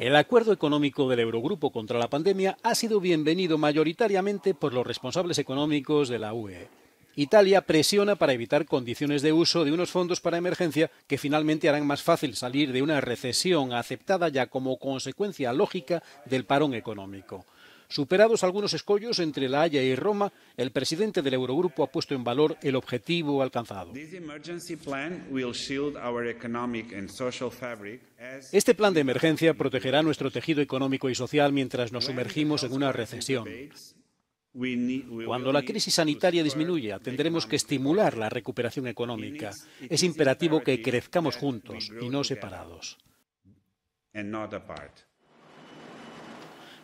El acuerdo económico del Eurogrupo contra la pandemia ha sido bienvenido mayoritariamente por los responsables económicos de la UE. Italia presiona para evitar condiciones de uso de unos fondos para emergencia que finalmente harán más fácil salir de una recesión aceptada ya como consecuencia lógica del parón económico. Superados algunos escollos entre La Haya y Roma, el presidente del Eurogrupo ha puesto en valor el objetivo alcanzado. Este plan de emergencia protegerá nuestro tejido económico y social mientras nos sumergimos en una recesión. Cuando la crisis sanitaria disminuya, tendremos que estimular la recuperación económica. Es imperativo que crezcamos juntos y no separados.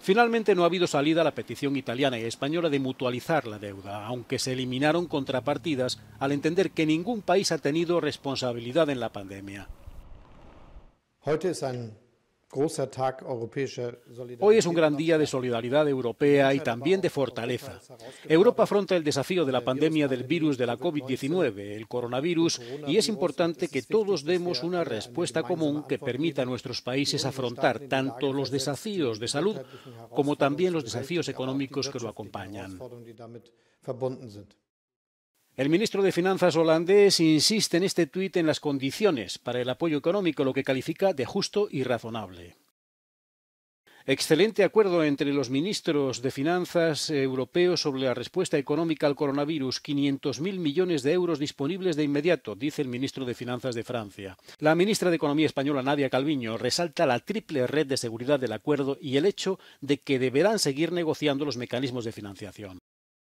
Finalmente no ha habido salida la petición italiana y española de mutualizar la deuda, aunque se eliminaron contrapartidas al entender que ningún país ha tenido responsabilidad en la pandemia. Hoy es un gran día de solidaridad europea y también de fortaleza. Europa afronta el desafío de la pandemia del virus de la COVID-19, el coronavirus, y es importante que todos demos una respuesta común que permita a nuestros países afrontar tanto los desafíos de salud como también los desafíos económicos que lo acompañan. El ministro de Finanzas holandés insiste en este tuit en las condiciones para el apoyo económico, lo que califica de justo y razonable. Excelente acuerdo entre los ministros de Finanzas europeos sobre la respuesta económica al coronavirus. 500.000 millones de euros disponibles de inmediato, dice el ministro de Finanzas de Francia. La ministra de Economía española, Nadia Calviño, resalta la triple red de seguridad del acuerdo y el hecho de que deberán seguir negociando los mecanismos de financiación.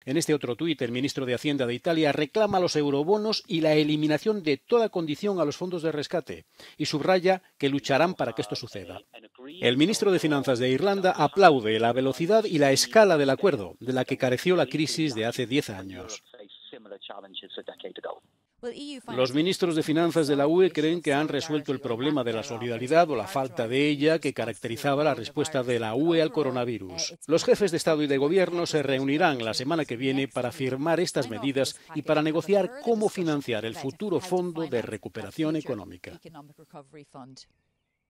En este otro tuit, el ministro de Hacienda de Italia reclama los eurobonos y la eliminación de toda condición a los fondos de rescate y subraya que lucharán para que esto suceda. El ministro de Finanzas de Irlanda aplaude la velocidad y la escala del acuerdo, de la que careció la crisis de hace 10 años. Los ministros de Finanzas de la UE creen que han resuelto el problema de la solidaridad o la falta de ella que caracterizaba la respuesta de la UE al coronavirus. Los jefes de Estado y de Gobierno se reunirán la semana que viene para firmar estas medidas y para negociar cómo financiar el futuro Fondo de Recuperación Económica.